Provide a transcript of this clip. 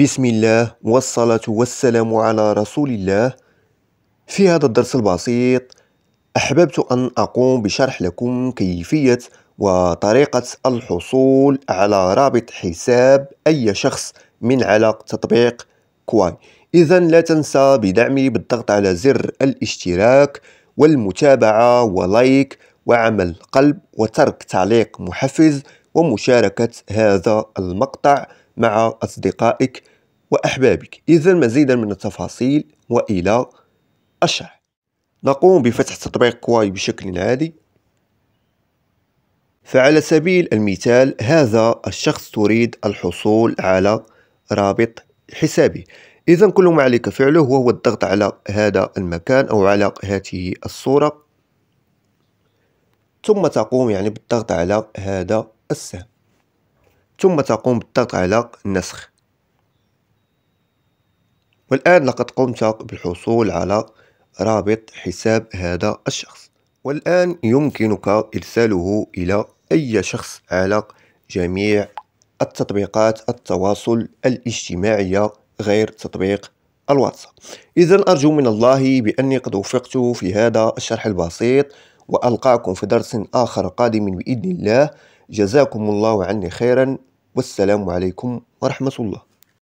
بسم الله والصلاة والسلام على رسول الله في هذا الدرس البسيط أحببت أن أقوم بشرح لكم كيفية وطريقة الحصول على رابط حساب أي شخص من على تطبيق كواي إذا لا تنسى بدعمي بالضغط على زر الاشتراك والمتابعة ولايك وعمل قلب وترك تعليق محفز ومشاركة هذا المقطع مع أصدقائك وأحبابك إذا مزيدا من التفاصيل وإلى الشرح نقوم بفتح تطبيق كواي بشكل عادي فعلى سبيل المثال هذا الشخص تريد الحصول على رابط حسابه إذا كل ما عليك فعله هو الضغط على هذا المكان أو على هذه الصورة ثم تقوم يعني بالضغط على هذا السهم ثم تقوم بالضغط على النسخ والآن لقد قمت بالحصول على رابط حساب هذا الشخص والآن يمكنك إرساله إلى أي شخص على جميع التطبيقات التواصل الاجتماعية غير تطبيق الواتساب إذا أرجو من الله بأني قد وفقت في هذا الشرح البسيط وألقاكم في درس آخر قادم بإذن الله جزاكم الله عني خيرا والسلام عليكم ورحمة الله